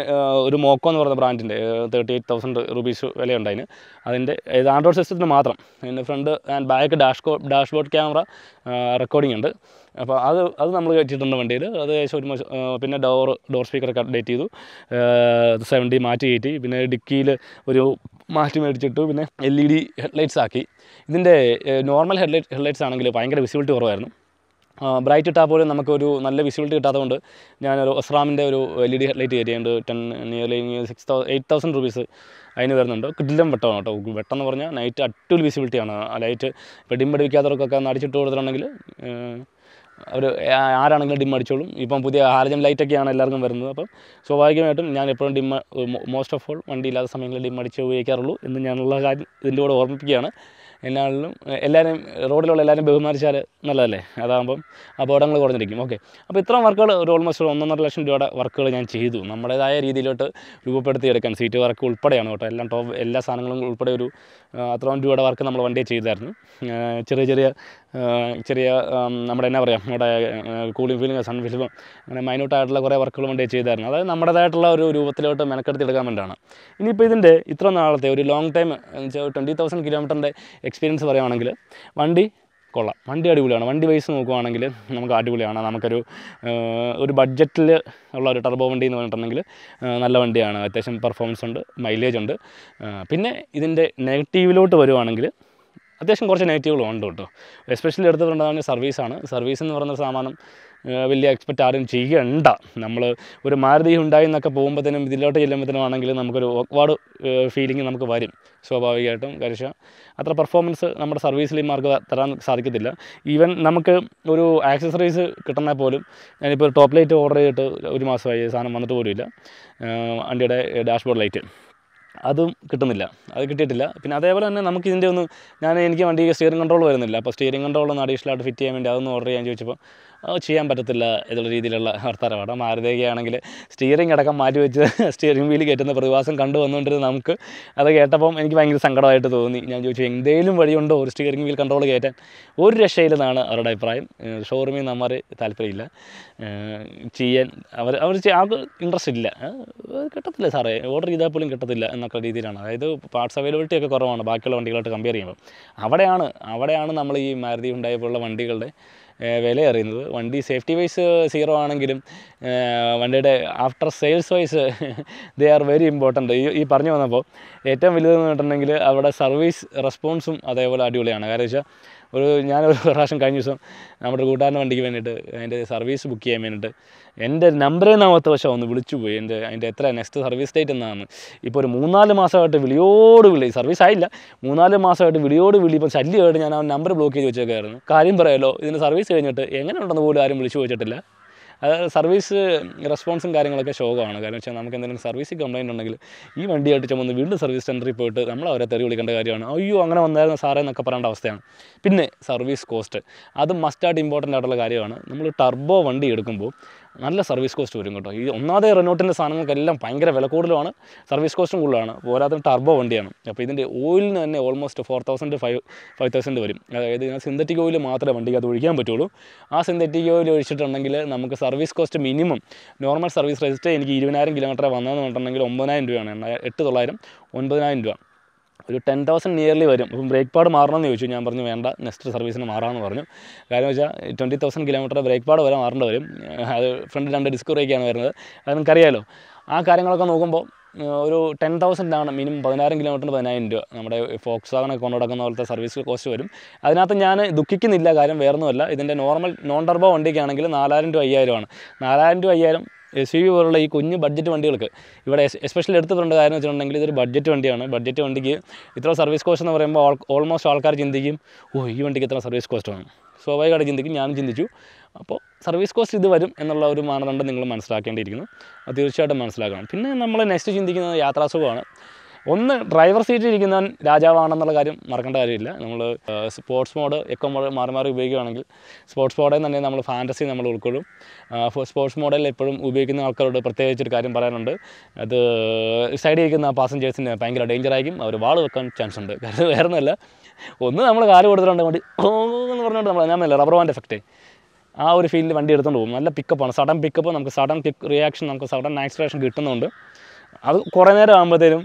ഒരു മോക്കോ എന്ന് പറയുന്ന ബ്രാൻഡിൻ്റെ തേർട്ടി എയ്റ്റ് തൗസൻഡ് റുപ്പീസ് വിലയുണ്ട് അതിന് അതിൻ്റെ ഇത് ആൻഡ്രോയിഡ് സിസ്റ്റത്തിന് മാത്രം അതിൻ്റെ front and back dash dashboard camera recording ഉണ്ട് അപ്പോൾ അത് അത് നമ്മൾ വെച്ചിട്ടുണ്ട് വണ്ടിയിൽ അത് ഏകദേശം ഒരു പിന്നെ ഡോർ ഡോർ സ്പീക്കറൊക്കെ അപ്ഡേറ്റ് ചെയ്തു സെവൻറ്റി മാറ്റി കയറ്റി പിന്നെ ഡിക്കിയിൽ ഒരു മാറ്റി മേടിച്ചിട്ടു പിന്നെ എൽ ഇ ഡി ഹെഡ്ലൈറ്റ്സ് ആക്കി ഇതിൻ്റെ നോർമൽ ഹെഡ്ലൈറ്റ് ഹെഡ്ലൈറ്റ്സ് ആണെങ്കിൽ ഭയങ്കര വിസിബിലിറ്റി കുറവായിരുന്നു ബ്രൈറ്റ് ഇട്ടാൽ പോലും നമുക്കൊരു നല്ല വിസിബിലിറ്റി കിട്ടാത്തതുകൊണ്ട് ഞാനൊരു ഒസ്രാമിൻ്റെ ഒരു എൽ ഇ ഡി ഹെഡ്ലൈറ്റ് ഏരിയയുണ്ട് ten nearly six thou eight thousand rupees അതിന് വരുന്നുണ്ട് കിടിലം വെട്ടമാണ് കേട്ടോ എന്ന് പറഞ്ഞാൽ നൈറ്റ് അടിപൊളി വിസിബിലിറ്റിയാണ് ആ ലൈറ്റ് ഇപ്പോൾ ഡിം അടിക്കാത്തവർക്കൊക്കെ ഒന്ന് അടിച്ചിട്ട് കൊടുത്തിട്ടുണ്ടെങ്കിൽ അവർ ആരാണെങ്കിലും ഡിം അടിച്ചോളും ഇപ്പം പുതിയ ഹാലജൻ ലൈറ്റൊക്കെയാണ് എല്ലാവർക്കും വരുന്നത് അപ്പം സ്വാഭാവികമായിട്ടും ഞാൻ എപ്പോഴും ഡിം മോസ്റ്റ് ഓഫ് ഓൾ വണ്ടി ഇല്ലാത്ത സമയങ്ങളിൽ ഡിം അടിച്ച് ഉപയോഗിക്കാറുള്ളൂ എന്ന് ഞാനുള്ള കാര്യം ഇതിൻ്റെ കൂടെ ഓർമ്മിപ്പിക്കുകയാണ് എന്നാലും എല്ലാവരും റോഡിലുള്ള എല്ലാവരും ബഹുമാനിച്ചാൽ നല്ലതല്ലേ അതാകുമ്പം അപകടങ്ങൾ കുറഞ്ഞിരിക്കും ഓക്കെ അപ്പോൾ ഇത്രയും വർക്കുകൾ ഒരു ഓൾമോസ്റ്റ് ഒന്നൊന്നര ലക്ഷം രൂപയുടെ വർക്കുകൾ ഞാൻ ചെയ്തു നമ്മുടേതായ രീതിയിലോട്ട് രൂപപ്പെടുത്തിയെടുക്കാൻ സീറ്റ് വർക്ക് ഉൾപ്പെടെയാണ് കേട്ടോ എല്ലാം ടോപ്പ് എല്ലാ സാധനങ്ങളും ഉൾപ്പെടെ ഒരു അത്രയും രൂപയുടെ വർക്ക് നമ്മൾ വണ്ടിയെ ചെയ്തായിരുന്നു ചെറിയ ചെറിയ ചെറിയ നമ്മുടെ എന്നാ പറയുക നമ്മുടെ കൂളിംഗ് ഫീലിംഗ് സൺ ഫിലിം അങ്ങനെ മൈനൂട്ടായിട്ടുള്ള കുറേ വർക്കുകൾ വേണ്ടി ചെയ്തായിരുന്നു അതായത് നമ്മുടേതായിട്ടുള്ള ഒരു രൂപത്തിലോട്ട് മെനക്കെടുത്തിയെടുക്കാൻ വേണ്ടിയാണ് ഇനിയിപ്പോൾ ഇതിൻ്റെ ഇത്ര നാളത്തെ ഒരു ലോങ് ടൈം ട്വൻറ്റി തൗസൻഡ് കിലോമീറ്ററിൻ്റെ എക്സ്പീരിയൻസ് പറയുകയാണെങ്കിൽ വണ്ടി കൊള്ളാം വണ്ടി അടിപൊളിയാണ് വണ്ടി വൈസ് നോക്കുവാണെങ്കിൽ നമുക്ക് അടിപൊളിയാണ് നമുക്കൊരു ഒരു ബഡ്ജറ്റിൽ ഉള്ള ഒരു ടർബോ വണ്ടി എന്ന് പറഞ്ഞിട്ടുണ്ടെങ്കിൽ നല്ല വണ്ടിയാണ് അത്യാവശ്യം പെർഫോമൻസ് ഉണ്ട് മൈലേജ് ഉണ്ട് പിന്നെ ഇതിൻ്റെ നെഗറ്റീവിലോട്ട് വരുവാണെങ്കിൽ അത്യാവശ്യം കുറച്ച് നെഗറ്റീവുകളും ഉണ്ട് കേട്ടോ എസ്പെഷ്യലി എടുത്തിട്ടുണ്ടാകുന്ന സർവീസാണ് സർവീസ് എന്ന് പറയുന്ന സാധനം വലിയ എക്സ്പെക്റ്റ് ആരും ചെയ്യണ്ട നമ്മൾ ഒരു മാരുതി ഉണ്ടായി എന്നൊക്കെ പോകുമ്പോഴത്തേനും ഇതിലോട്ട് ചെല്ലുമ്പോഴത്തേനും ആണെങ്കിൽ നമുക്കൊരു ഒരുപാട് ഫീലിംഗ് നമുക്ക് വരും സ്വാഭാവികമായിട്ടും കരിശ അത്ര പെർഫോമൻസ് നമ്മുടെ സർവീസിൽ മാർക്ക് തരാൻ സാധിക്കത്തില്ല ഈവൻ നമുക്ക് ഒരു ആക്സസറീസ് കിട്ടുന്ന പോലും ഞാനിപ്പോൾ ടോപ്പ് ലൈറ്റ് ഓർഡർ ചെയ്തിട്ട് ഒരു മാസമായി സാധനം വന്നിട്ട് ഇല്ല വണ്ടിയുടെ ഡാഷ്ബോർഡ് ലൈറ്റ് അതും കിട്ടുന്നില്ല അത് കിട്ടിയിട്ടില്ല പിന്നെ അതേപോലെ തന്നെ നമുക്ക് ഇതിൻ്റെ ഒന്ന് ഞാൻ എനിക്ക് വണ്ടിക്ക് സ്റ്റിയറിംഗ് കൺട്രോൾ വരുന്നില്ല അപ്പോൾ സ്റ്റിയറിംഗ് കൺട്രോൾ ഒന്ന് അഡീഷണലായിട്ട് ഫിറ്റ് ചെയ്യാൻ വേണ്ടി അതൊന്ന് ഓർഡർ ചെയ്യാൻ ചോദിച്ചപ്പോൾ ചെയ്യാൻ പറ്റത്തില്ല എന്നുള്ള രീതിയിലുള്ള വർത്തമാനമാണ് മാരുതേക്കാണെങ്കിൽ സ്റ്റിയറിംഗ് അടക്കം മാറ്റി വെച്ച് സ്റ്റിയറിംഗ് വീൽ കയറ്റുന്ന പ്രതിഭാസം കണ്ടു വന്നുകൊണ്ടിരുന്ന നമുക്ക് അത് കേട്ടപ്പം എനിക്ക് ഭയങ്കര സങ്കടമായിട്ട് തോന്നി ഞാൻ ചോദിച്ചു എന്തെങ്കിലും വഴിയുണ്ടോ ഒരു സ്റ്റിയറിംഗ് വീൽ കൺട്രോൾ കയറ്റാൻ ഒരു രക്ഷയിലെന്നാണ് അവരുടെ അഭിപ്രായം ഷോറൂമിൽ നിന്ന് അമ്മാർ താല്പര്യമില്ല ചെയ്യാൻ അവർ അവർ അവർക്ക് ഇൻട്രസ്റ്റ് ഇല്ല കിട്ടത്തില്ല സാറേ ഓർഡർ ചെയ്താൽ പോലും കിട്ടത്തില്ല എന്നൊക്കെ രീതിയിലാണ് അതായത് പാർട്സ് അവൈലബിലിറ്റി ഒക്കെ കുറവാണ് ബാക്കിയുള്ള വണ്ടികളായിട്ട് കമ്പയർ ചെയ്യുമ്പോൾ അവിടെയാണ് അവിടെയാണ് നമ്മൾ ഈ മാരുതി ഉണ്ടായപ്പോഴുള്ള വണ്ടികളുടെ വിലയറിയുന്നത് വണ്ടി സേഫ്റ്റി വൈസ് സീറോ ആണെങ്കിലും വണ്ടിയുടെ after sales wise they are very important ഈ ഈ പറഞ്ഞു വന്നപ്പോൾ ഏറ്റവും വലുതെന്ന് പറഞ്ഞിട്ടുണ്ടെങ്കിൽ അവിടെ സർവീസ് റെസ്പോൺസും അതേപോലെ അടിപൊളിയാണ് കാരണം വെച്ചാൽ ഒരു ഞാനൊരു പ്രാവശ്യം കഴിഞ്ഞ ദിവസം നമ്മുടെ കൂട്ടുകാരൻ്റെ വണ്ടിക്ക് വേണ്ടിയിട്ട് അതിൻ്റെ സർവീസ് ബുക്ക് ചെയ്യാൻ വേണ്ടിയിട്ട് എൻ്റെ നമ്പറിൽ നിന്ന് അവത്ത വശം ഒന്ന് വിളിച്ചു പോയി എൻ്റെ അതിൻ്റെ എത്ര നെക്സ്റ്റ് സർവീസ് ഡേറ്റ് എന്നാണ് ഇപ്പോൾ ഒരു മൂന്നാല് മാസമായിട്ട് വിളിയോട് വിളി സർവീസ് ആയില്ല മൂന്നാല് മാസമായിട്ട് വിളിയോട് വിളി ഇപ്പോൾ ശല്യമായിട്ട് ഞാൻ ആ നമ്പർ ബ്ലോക്ക് ചെയ്ത് വെച്ചേക്കായിരുന്നു കാര്യം പറയാമല്ലോ ഇതിൻ്റെ സർവീസ് കഴിഞ്ഞിട്ട് എങ്ങനെ ഉണ്ടെന്ന് പോലും ആരും വിളിച്ചു ചോദിച്ചിട്ടില്ല സർവീസ് റെസ്പോൺസും കാര്യങ്ങളൊക്കെ ശോകമാണ് കാരണം വെച്ചാൽ നമുക്ക് എന്തെങ്കിലും സർവീസ് കംപ്ലൈൻറ്റ് ഉണ്ടെങ്കിൽ ഈ വണ്ടിയായിട്ട് ചുമന്ന് വീണ്ടും സർവീസ് സെൻറ്ററിൽ പോയിട്ട് നമ്മൾ അവരെ തെറി വിളിക്കേണ്ട കാര്യമാണ് അയ്യോ അങ്ങനെ വന്നായിരുന്നു സാറേ എന്നൊക്കെ പറയേണ്ട അവസ്ഥയാണ് പിന്നെ സർവീസ് കോസ്റ്റ് അത് മസ്റ്റായിട്ട് ഇമ്പോർട്ടൻ്റ് ആയിട്ടുള്ള കാര്യമാണ് നമ്മൾ ടർബോ വണ്ടി എടുക്കുമ്പോൾ നല്ല സർവീസ് കോസ്റ്റ് വരും കേട്ടോ ഈ ഒന്നാമതേ റെനോട്ടിൻ്റെ സാധനങ്ങൾക്കെല്ലാം ഭയങ്കര കൂടുതലാണ് സർവീസ് കോസ്റ്റും കൂടുതലാണ് പോരാത്തിന് ടർബോ വണ്ടിയാണ് അപ്പോൾ ഇതിൻ്റെ ഓയിലിന് തന്നെ almost four thousand five five thousand വരും അതായത് സിന്തറ്റിക് ഓയിൽ മാത്രമേ വണ്ടിക്ക് അത് ഒഴിക്കാൻ പറ്റുള്ളൂ ആ സിന്തറ്റിക് ഓയിൽ ഒഴിച്ചിട്ടുണ്ടെങ്കിൽ നമുക്ക് service cost minimum normal service rate എനിക്ക് ഇരുപതിനായിരം കിലോമീറ്റർ വന്നതെന്ന് പറഞ്ഞിട്ടുണ്ടെങ്കിൽ ഒമ്പതിനായിരം രൂപയാണ് എട്ട് തൊള്ളായിരം ഒൻപതിനായിരം രൂപ ഒരു ടെൻ തൗസൻഡ് നിയർലി വരും ഇപ്പം ബ്രേക്ക് പാഡ് മാറണമെന്ന് ചോദിച്ചു ഞാൻ പറഞ്ഞു വേണ്ട നെക്സ്റ്റ് സർവീസിന് മാറാമെന്ന് പറഞ്ഞു കാര്യം വെച്ചാൽ twenty thousand kilometre brake pad വരെ മാറേണ്ടി വരും അത് ഫ്രണ്ട് രണ്ട് ഡിസ്ക് ബ്രേക്കാണ് വരുന്നത് അത് നിങ്ങൾക്കറിയാമല്ലോ ആ കാര്യങ്ങളൊക്കെ നോക്കുമ്പോൾ ഒരു ടെൻ തൗസൻഡാണ് മിനിമം പതിനായിരം കിലോമീറ്ററിന് പതിനായിരം രൂപ നമ്മുടെ ഫോക്സ് വാഗനൊക്കെ കൊണ്ടുനടക്കുന്ന പോലത്തെ സർവീസ് കോസ്റ്റ് വരും അതിനകത്ത് ഞാൻ ദുഃഖിക്കുന്നില്ല കാര്യം വേറൊന്നുമല്ല ഇതിൻ്റെ നോർമൽ നോൺ ടർബോ വണ്ടിക്കാണെങ്കിൽ നാലായിരം ടു അയ്യായിരമാണ് നാലായിരം ടു അയ്യായിരം എസ് യു വി പോലുള്ള ഈ കുഞ്ഞ് ബഡ്ജറ്റ് വണ്ടികൾക്ക് ഇവിടെ എസ്പെഷ്യലി എടുത്ത് പറയേണ്ട കാര്യം വെച്ചിട്ടുണ്ടെങ്കിൽ ഇതൊരു ബഡ്ജറ്റ് വണ്ടിയാണ് ബഡ്ജറ്റ് വണ്ടിക്ക് ഇത്ര സർവീസ് കോസ്റ്റ് എന്ന് പറയുമ്പോൾ ഓൾമോസ്റ്റ് ആൾക്കാർ ചിന്തിക്കും ഓ ഈ വണ്ടിക്ക് ഇത്ര സർവീസ് കോസ്റ്റ് വേണം സ്വാഭാവികമായിട്ട് ചിന്തിക്കും ഞാനും ചിന്തിച്ചു അപ്പോൾ സർവീസ് കോസ്റ്റ് ഇത് വരും എന്നുള്ള ഒരു മാനദണ്ഡം നിങ്ങൾ മനസ്സിലാക്കേണ്ടിയിരിക്കുന്നു അത് തീർച്ചയായിട്ടും മനസ്സിലാക്കണം പിന്നെ നമ്മൾ നെക്സ്റ്റ് ചിന്തിക്കുന്നത് യാത്രാസുഖമാണ് ഒന്ന് ഡ്രൈവർ സീറ്റിൽ ഇരിക്കുന്നവൻ രാജാവാണെന്നുള്ള കാര്യം മറക്കേണ്ട കാര്യമില്ല നമ്മൾ സ്പോർട്സ് മോഡ് ഒക്കെ മോഡ് മാറി മാറി ഉപയോഗിക്കുകയാണെങ്കിൽ സ്പോർട്സ് മോഡിൽ തന്നെ നമ്മൾ ഫാൻറ്റസി നമ്മൾ ഉൾക്കൊള്ളും സ്പോർട്സ് മോഡിൽ എപ്പോഴും ഉപയോഗിക്കുന്ന ആൾക്കാരോട് പ്രത്യേകിച്ചൊരു കാര്യം പറയാനുണ്ട് അത് സൈഡിൽ ഇരിക്കുന്ന പാസഞ്ചേഴ്സിന് ഭയങ്കര ഡേഞ്ചർ ആയിരിക്കും അവർ വാൾ വെക്കാൻ ചാൻസ് ഉണ്ട് കാരണം വേറെ ഒന്നുമല്ല ഒന്ന് നമ്മൾ കാല് കൊടുത്തിട്ടുണ്ട് വണ്ടി ഓ എന്ന് പറഞ്ഞുകൊണ്ട് നമ്മൾ ഞാൻ മേലെ റബ്ബർ എഫക്റ്റ് ആ ഒരു ഫീലിൽ വണ്ടി എടുത്തുകൊണ്ട് പോകും നല്ല പിക്കപ്പാണ് സഡൻ പിക്കപ്പ് നമുക്ക് സഡൻ റിയാക്ഷൻ നമുക്ക് സഡൻ ആക്സിലേഷൻ കിട്ടുന്നുണ്ട് അത് കുറേ നേരം ആകുമ്പോഴത്തേനും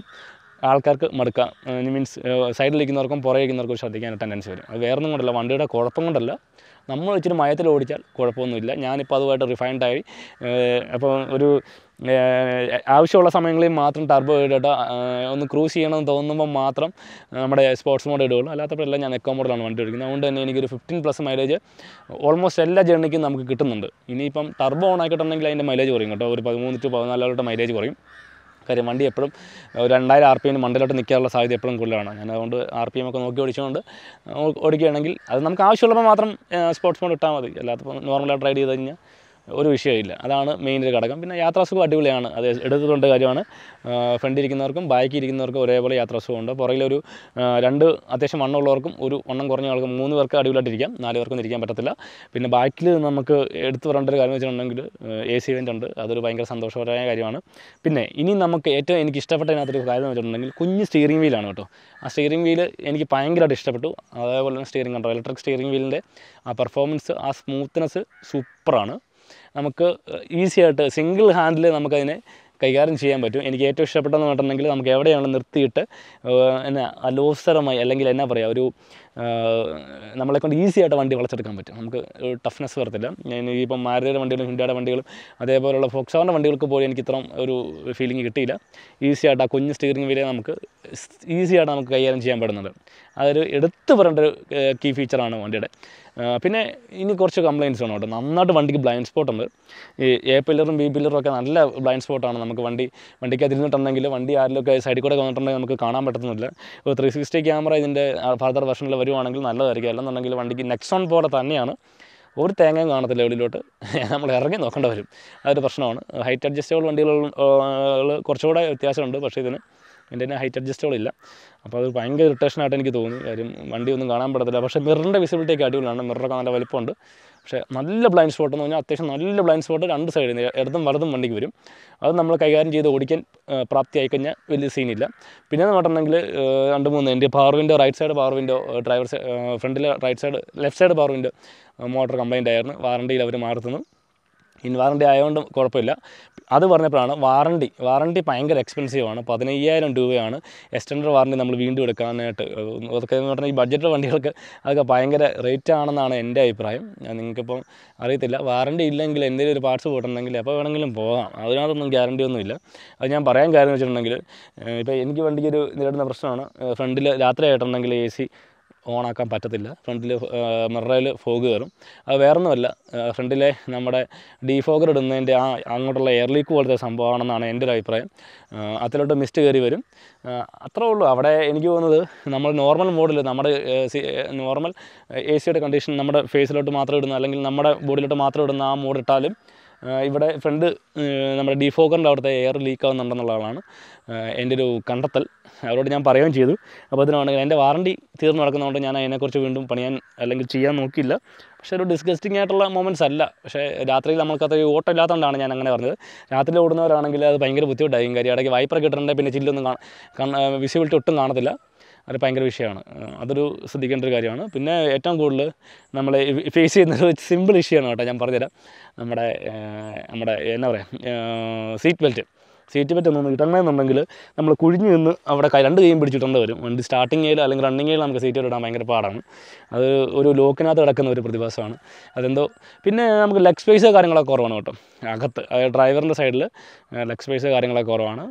ആൾക്കാർക്ക് മടുക്കാം മീൻസ് സൈഡിലിരിക്കുന്നവർക്കും ഇരിക്കുന്നവർക്കും ശ്രദ്ധിക്കാൻ ടെൻഡൻസി വരും അത് വേറൊന്നും കൊണ്ടല്ല വണ്ടിയുടെ കുഴപ്പം കൊണ്ടല്ല നമ്മൾ ഇച്ചിരി മയത്തിൽ ഓടിച്ചാൽ കുഴപ്പമൊന്നുമില്ല ഞാനിപ്പോൾ അതുമായിട്ട് റിഫൈൻഡായി അപ്പോൾ ഒരു ആവശ്യമുള്ള സമയങ്ങളിൽ മാത്രം ടർബോ ഇടട്ട ഒന്ന് ക്രൂസ് ചെയ്യണമെന്ന് തോന്നുമ്പോൾ മാത്രം നമ്മുടെ സ്പോർട്സ് മോഡ് ഇടുകയുള്ളൂ അല്ലാത്തപ്പോഴെല്ലാം ഞാൻ എക്കോ മോഡലാണ് വണ്ടി ഓടിക്കുന്നത് അതുകൊണ്ട് തന്നെ എനിക്കൊരു ഫിഫ്റ്റീൻ പ്ലസ് മൈലേജ് ഓൾമോസ്റ്റ് എല്ലാ ജേർണിക്കും നമുക്ക് കിട്ടുന്നുണ്ട് ഇനിയിപ്പം ടർബോ ഓൺ ആക്കിയിട്ടുണ്ടെങ്കിൽ അതിൻ്റെ മൈലേജ് കുറയും കേട്ടോ ഒരു പതിമൂന്ന് ടു പതിനാലോട്ട് മൈലേജ് കുറയും കാര്യം വണ്ടി എപ്പോഴും ഒരു രണ്ടായിരം ആർ പി എമ്മിന് മണ്ടിലോട്ട് നിൽക്കാനുള്ള സാധ്യത എപ്പോഴും കൂടുതലാണ് ഞാൻ അതുകൊണ്ട് ആർ പി എം ഒക്കെ നോക്കി ഓടിച്ചുകൊണ്ട് ഓടിക്കുകയാണെങ്കിൽ അത് നമുക്ക് ആവശ്യമുള്ളപ്പോൾ മാത്രം സ്പോർട്സ് മോഡ് ഇട്ടാൽ മതി അല്ലാത്തപ്പോൾ നോർമലായിട്ട് റൈഡ് ചെയ്ത് കഴിഞ്ഞാൽ ഒരു വിഷയമില്ല അതാണ് മെയിൻ ഒരു ഘടകം പിന്നെ യാത്രാസുഖം അടിപൊളിയാണ് അത് എടുത്തിട്ടുണ്ട് കാര്യമാണ് ഫ്രണ്ടിരിക്കുന്നവർക്കും ബാക്കി ഇരിക്കുന്നവർക്കും ഒരേപോലെ യാത്രാസുഖമുണ്ട് പുറകിലൊരു രണ്ട് അത്യാവശ്യം വണ്ണമുള്ളവർക്കും ഒരു വണ്ണം കുറഞ്ഞ ആൾക്കും മൂന്ന് പേർക്ക് അടിപൊളിയായിട്ടിരിക്കാം നാല് പേർക്കും ഇരിക്കാൻ പറ്റത്തില്ല പിന്നെ ബാക്കിൽ നമുക്ക് എടുത്തു പറയേണ്ട ഒരു കാര്യം വെച്ചിട്ടുണ്ടെങ്കിൽ എ സി ഇവൻ്റ് ഉണ്ട് അതൊരു ഭയങ്കര സന്തോഷകരമായ കാര്യമാണ് പിന്നെ ഇനി നമുക്ക് ഏറ്റവും എനിക്ക് ഇഷ്ടപ്പെട്ട അതിനകത്തൊരു കാര്യം എന്ന് വെച്ചിട്ടുണ്ടെങ്കിൽ കുഞ്ഞ് സ്റ്റിയറിംഗ് വീലാണ് കേട്ടോ ആ സ്റ്റിയറിംഗ് വീല് എനിക്ക് ഭയങ്കരമായിട്ട് ഇഷ്ടപ്പെട്ടു അതേപോലെ തന്നെ സ്റ്റിയറിംഗ് കണ്ടോ ഇലക്ട്രിക് സ്റ്റിയറിംഗ് വീലിൻ്റെ ആ പെർഫോമൻസ് ആ സ്മൂത്ത്നെസ് സൂപ്പറാണ് നമുക്ക് ഈസി ആയിട്ട് സിംഗിൾ ഹാൻഡിൽ നമുക്കതിനെ കൈകാര്യം ചെയ്യാൻ പറ്റും എനിക്ക് ഏറ്റവും ഇഷ്ടപ്പെട്ടതെന്ന് പറഞ്ഞിട്ടുണ്ടെങ്കിൽ നമുക്ക് എവിടെയാണ് നിർത്തിയിട്ട് എന്നാ അലോസരമായി അല്ലെങ്കിൽ എന്നാ പറയുക ഒരു നമ്മളെ കൊണ്ട് ഈസി ആയിട്ട് വണ്ടി വളച്ചെടുക്കാൻ പറ്റും നമുക്ക് ടഫ്നെസ് വരത്തില്ല ഇപ്പം മാരുതിയുടെ വണ്ടികളും ഹിൻഡിയുടെ വണ്ടികളും അതേപോലെയുള്ള ഫോക്സോറിൻ്റെ വണ്ടികൾക്ക് പോലും എനിക്ക് ഇത്രയും ഒരു ഫീലിംഗ് കിട്ടിയില്ല ഈസി ആയിട്ട് ആ കുഞ്ഞ് സ്റ്റിയറിംഗ് വീലേ നമുക്ക് ഈസി ആയിട്ട് നമുക്ക് കൈകാര്യം ചെയ്യാൻ പറ്റുന്നുണ്ട് അതൊരു എടുത്തു പറയേണ്ട ഒരു കീ ഫീച്ചറാണ് വണ്ടിയുടെ പിന്നെ ഇനി കുറച്ച് കംപ്ലയിൻസ് ആണ് കേട്ടോ നന്നായിട്ട് വണ്ടിക്ക് ബ്ലൈൻഡ് സ്പോട്ട് ഉണ്ട് ഈ എ പില്ലറും ബി പില്ലറും ഒക്കെ നല്ല ബ്ലൈൻഡ് സ്പോട്ടാണ് നമുക്ക് വണ്ടി വണ്ടിക്ക് അതിരുന്നിട്ടുണ്ടെങ്കിൽ വണ്ടി ആരിലൊക്കെ സൈഡിൽ കൂടെ വന്നിട്ടുണ്ടെങ്കിൽ നമുക്ക് കാണാൻ പറ്റുന്നില്ല ഒരു ത്രീ സിക്സ്റ്റി ക്യാമറ ഇതിൻ്റെ ഫാദർ വെർഷനിൽ വരുവാണെങ്കിൽ നല്ലതായിരിക്കും അല്ലെന്നുണ്ടെങ്കിൽ വണ്ടിക്ക് നെക്സോൺ പോലെ തന്നെയാണ് ഒരു തേങ്ങയും കാണത്തില്ല വെളിയിലോട്ട് നമ്മൾ ഇറങ്ങി നോക്കേണ്ടി വരും അതൊരു പ്രശ്നമാണ് ഹൈറ്റ് അഡ്ജസ്റ്റബിൾ വണ്ടികൾ കുറച്ചുകൂടെ വ്യത്യാസമുണ്ട് പക്ഷേ ഇതിന് എൻ്റെ തന്നെ ഹൈറ്റ് അഡ്ജസ്റ്റബിൾ ഇല്ല അപ്പോൾ അത് ഭയങ്കര ഇറിറ്റേഷനായിട്ട് എനിക്ക് തോന്നി കാര്യം ഒന്നും കാണാൻ പറ്റത്തില്ല പക്ഷേ മിറിൻ്റെ വിസിബിലിറ്റി ഒക്കെ അടിപൊളിയാണ് മിററൊക്കെ നല്ല വലിപ്പമുണ്ട് പക്ഷേ നല്ല ബ്ലൈൻഡ് സ്പോട്ട് എന്ന് പറഞ്ഞാൽ അത്യാവശ്യം നല്ല ബ്ലൈൻഡ് സ്പോട്ട് രണ്ട് സൈഡിൽ നിന്ന് ഇടതും വലതും വണ്ടിക്ക് വരും അത് നമ്മൾ കൈകാര്യം ചെയ്ത് ഓടിക്കാൻ പ്രാപ്തി കഴിഞ്ഞാൽ വലിയ സീനില്ല പിന്നെ എന്ന് പറഞ്ഞിട്ടുണ്ടെങ്കിൽ രണ്ട് മൂന്ന് എൻ്റെ power window right side power window driver ഫ്രണ്ടിലെ right side left side power window motor complaint ആയിരുന്നു വാറണ്ടിയിൽ അവർ മാറുന്നു ഇൻ വാറണ്ടി ആയതുകൊണ്ട് കുഴപ്പമില്ല അത് പറഞ്ഞപ്പോഴാണ് വാറണ്ടി വാറണ്ടി ഭയങ്കര എക്സ്പെൻസീവ് ആണ് പതിനയ്യായിരം രൂപയാണ് എക്സ്റ്റൻഡർ വാറണ്ടി നമ്മൾ വീണ്ടും എടുക്കാനായിട്ട് അതൊക്കെ എന്ന് പറഞ്ഞാൽ ഈ ബഡ്ജറ്റ് വണ്ടികൾക്ക് അതൊക്കെ ഭയങ്കര റേറ്റ് ആണെന്നാണ് എൻ്റെ അഭിപ്രായം നിങ്ങൾക്കിപ്പം അറിയത്തില്ല വാറണ്ടി ഇല്ലെങ്കിൽ എന്തെങ്കിലും ഒരു പാർട്സ് പോയിട്ടുണ്ടെങ്കിൽ എപ്പോൾ വേണമെങ്കിലും പോകാം അതിനകത്തൊന്നും ഗ്യാരണ്ടി ഒന്നുമില്ല അത് ഞാൻ പറയാൻ കാര്യം വെച്ചിട്ടുണ്ടെങ്കിൽ ഇപ്പോൾ എനിക്ക് വണ്ടിക്ക് ഒരു നേരിടുന്ന പ്രശ്നമാണ് ഫ്രണ്ടിൽ രാത്രി ആയിട്ടുണ്ടെങ്കിൽ എ സി ഓണാക്കാൻ പറ്റത്തില്ല ഫ്രണ്ടിൽ മിററിൽ ഫോഗ് കയറും അത് വേറൊന്നുമല്ല ഫ്രണ്ടിലെ നമ്മുടെ ഫോഗർ ഇടുന്നതിൻ്റെ ആ അങ്ങോട്ടുള്ള എയർ ലീക്ക് പോലത്തെ സംഭവമാണെന്നാണ് എൻ്റെ ഒരു അഭിപ്രായം അതിലോട്ട് മിസ്റ്റ് കയറി വരും അത്രേ ഉള്ളൂ അവിടെ എനിക്ക് തോന്നുന്നത് നമ്മൾ നോർമൽ മോഡിൽ നമ്മുടെ നോർമൽ എ സിയുടെ കണ്ടീഷൻ നമ്മുടെ ഫേസിലോട്ട് മാത്രം ഇടുന്ന അല്ലെങ്കിൽ നമ്മുടെ ബോഡിയിലോട്ട് മാത്രം ഇടുന്ന ആ മോഡ് ഇട്ടാലും ഇവിടെ ഫ്രണ്ട് നമ്മുടെ ഡിഫോക്കറിൻ്റെ അവിടുത്തെ എയർ ലീക്ക് ആവുന്നുണ്ടെന്നുള്ളതാണ് എൻ്റെ ഒരു കണ്ടെത്തൽ അവരോട് ഞാൻ പറയുകയും ചെയ്തു അപ്പോൾ അതിനാണെങ്കിൽ എൻ്റെ വാറണ്ടി തീർന്നു നടക്കുന്നതുകൊണ്ട് ഞാൻ അതിനെക്കുറിച്ച് വീണ്ടും പണിയാൻ അല്ലെങ്കിൽ ചെയ്യാൻ നോക്കിയില്ല പക്ഷേ ഒരു ഡിസ്ഗസ്റ്റിംഗ് ആയിട്ടുള്ള മൊമെൻറ്റ്സ് അല്ല പക്ഷേ രാത്രിയിൽ നമ്മൾക്കത് ഓട്ടം ഇല്ലാത്തതുകൊണ്ടാണ് ഞാൻ അങ്ങനെ പറഞ്ഞത് രാത്രിയിൽ ഓടുന്നവരാണെങ്കിൽ അത് ഭയങ്കര ബുദ്ധിമുട്ടായിരിക്കും കാര്യം ഇടയ്ക്ക് വൈപ്പർ കിട്ടണ്ടേ പിന്നെ ചില്ലൊന്നും കാണാൻ വിസിബിലിറ്റി ഒട്ടും കാണത്തില്ല അത് ഭയങ്കര വിഷയമാണ് അതൊരു ശ്രദ്ധിക്കേണ്ട ഒരു കാര്യമാണ് പിന്നെ ഏറ്റവും കൂടുതൽ നമ്മൾ ഫേസ് ചെയ്യുന്ന ഒരു സിമ്പിൾ ഇഷ്യൂ ആണ് കേട്ടോ ഞാൻ പറഞ്ഞുതരാം നമ്മുടെ നമ്മുടെ എന്താ പറയുക സീറ്റ് ബെൽറ്റ് സീറ്റ് ബെറ്റ് ഒന്നും കിട്ടണമെന്നുണ്ടെങ്കിൽ നമ്മൾ കുഴിഞ്ഞ് നിന്ന് അവിടെ രണ്ട് കൈയും പിടിച്ചിട്ടുണ്ട് വരും വണ്ടി സ്റ്റാർട്ടിങ്ങിലും അല്ലെങ്കിൽ റണ്ണിങ്ങിലും നമുക്ക് സീറ്റ് ഇടാൻ ഭയങ്കര പാടാണ് അത് ഒരു ലോക്കിനകത്ത് കിടക്കുന്ന ഒരു പ്രതിഭാസമാണ് അതെന്തോ പിന്നെ നമുക്ക് ലെഗ് സ്പേസ് കാര്യങ്ങളൊക്കെ കുറവാണ് കേട്ടോ അകത്ത് ഡ്രൈവറിൻ്റെ സൈഡിൽ ലെഗ് സ്പേസ് കാര്യങ്ങളൊക്കെ കുറവാണ്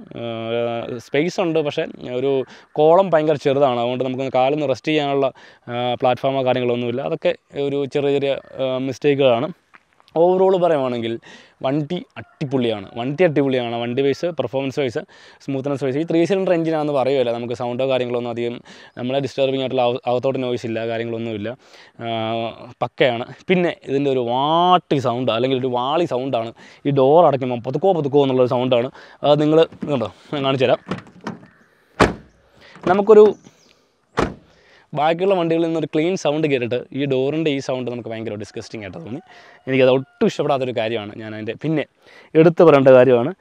സ്പേസ് ഉണ്ട് പക്ഷേ ഒരു കോളം ഭയങ്കര ചെറുതാണ് അതുകൊണ്ട് നമുക്ക് കാലൊന്ന് റെസ്റ്റ് ചെയ്യാനുള്ള പ്ലാറ്റ്ഫോമോ കാര്യങ്ങളൊന്നുമില്ല അതൊക്കെ ഒരു ചെറിയ ചെറിയ മിസ്റ്റേക്കുകളാണ് ഓവറോൾ പറയുകയാണെങ്കിൽ വണ്ടി അടിപൊളിയാണ് വണ്ടി അടിപൊളിയാണ് വണ്ടി wise performance wise smoothness wise ഈ ത്രീ സിലിണ്ടർ എഞ്ചിനാണെന്ന് പറയുമല്ലോ നമുക്ക് സൗണ്ടോ കാര്യങ്ങളൊന്നും അധികം നമ്മളെ ഡിസ്റ്റർബിങ് ആയിട്ടുള്ള അകത്തോട്ട് നോയ്സ് ഇല്ല കാര്യങ്ങളൊന്നുമില്ല പക്കയാണ് പിന്നെ ഇതിൻ്റെ ഒരു വാട്ടി സൗണ്ട് അല്ലെങ്കിൽ ഒരു വാളി സൗണ്ടാണ് ഈ ഡോർ അടയ്ക്കുമ്പോൾ പതുക്കോ പതുക്കോ എന്നുള്ളൊരു സൗണ്ടാണ് അത് നിങ്ങൾ കണ്ടോ ഞാൻ കാണിച്ചു തരാം നമുക്കൊരു ബാക്കിയുള്ള വണ്ടികളിൽ നിന്നൊരു ക്ലീൻ സൗണ്ട് കേട്ടിട്ട് ഈ ഡോറിൻ്റെ ഈ സൗണ്ട് നമുക്ക് ഭയങ്കര ഡിസ്കസ്റ്റിംഗ് ആയിട്ട് തോന്നി എനിക്കത് ഒട്ടും ഇഷ്ടപ്പെടാത്തൊരു കാര്യമാണ് ഞാൻ അതിൻ്റെ പിന്നെ എടുത്തു പറയേണ്ട കാര്യമാണ്